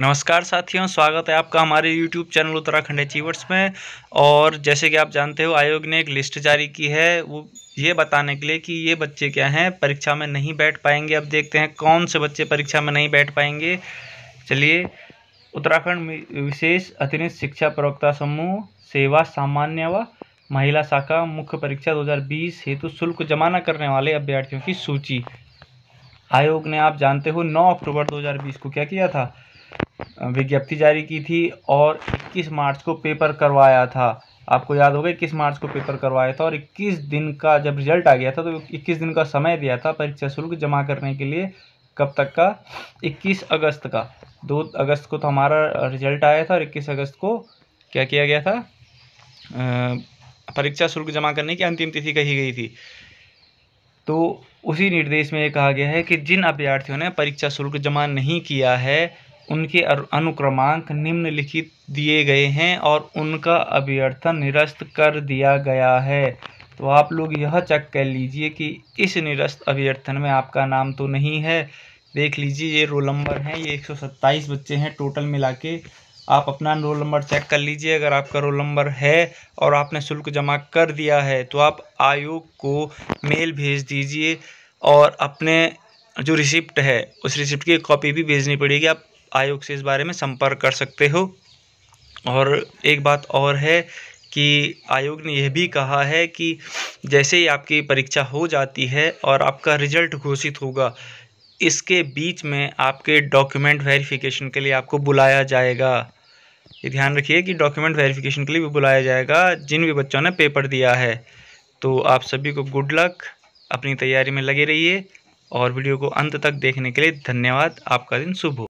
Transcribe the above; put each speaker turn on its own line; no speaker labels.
नमस्कार साथियों स्वागत है आपका हमारे YouTube चैनल उत्तराखंड अचीवर्स में और जैसे कि आप जानते हो आयोग ने एक लिस्ट जारी की है वो ये बताने के लिए कि ये बच्चे क्या हैं परीक्षा में नहीं बैठ पाएंगे अब देखते हैं कौन से बच्चे परीक्षा में नहीं बैठ पाएंगे चलिए उत्तराखंड विशेष अतिरिक्त शिक्षा प्रवक्ता समूह सेवा सामान्य व महिला शाखा मुख्य परीक्षा दो हेतु शुल्क जमा न करने वाले अभ्यर्थियों की सूची आयोग ने आप जानते हो नौ अक्टूबर दो को क्या किया था विज्ञप्ति जारी की थी और इक्कीस मार्च को पेपर करवाया था आपको याद होगा इक्कीस मार्च को पेपर करवाया था और इक्कीस दिन का जब रिजल्ट आ गया था तो इक्कीस दिन का समय दिया था परीक्षा शुल्क जमा करने के लिए कब तक का इक्कीस अगस्त का दो अगस्त को तो हमारा रिजल्ट आया था और इक्कीस अगस्त को क्या किया गया था परीक्षा शुल्क जमा करने की अंतिम तिथि कही गई थी तो उसी निर्देश में ये कहा गया है कि जिन अभ्यर्थियों ने परीक्षा शुल्क जमा नहीं किया है उनके अनुक्रमांक निम्नलिखित दिए गए हैं और उनका अभ्यर्थन निरस्त कर दिया गया है तो आप लोग यह चेक कर लीजिए कि इस निरस्त अभ्यर्थन में आपका नाम तो नहीं है देख लीजिए ये रोल नंबर हैं ये 127 बच्चे हैं टोटल मिला के आप अपना रोल नंबर चेक कर लीजिए अगर आपका रोल नंबर है और आपने शुल्क जमा कर दिया है तो आप आयोग को मेल भेज दीजिए और अपने जो रिसिप्ट है उस रिसिप्ट की कॉपी भी भेजनी पड़ेगी आप आयोग से इस बारे में संपर्क कर सकते हो और एक बात और है कि आयोग ने यह भी कहा है कि जैसे ही आपकी परीक्षा हो जाती है और आपका रिजल्ट घोषित होगा इसके बीच में आपके डॉक्यूमेंट वेरिफिकेशन के लिए आपको बुलाया जाएगा ये ध्यान रखिए कि डॉक्यूमेंट वेरिफिकेशन के लिए भी बुलाया जाएगा जिन भी बच्चों ने पेपर दिया है तो आप सभी को गुड लक अपनी तैयारी में लगे रहिए और वीडियो को अंत तक देखने के लिए धन्यवाद आपका दिन शुभ हो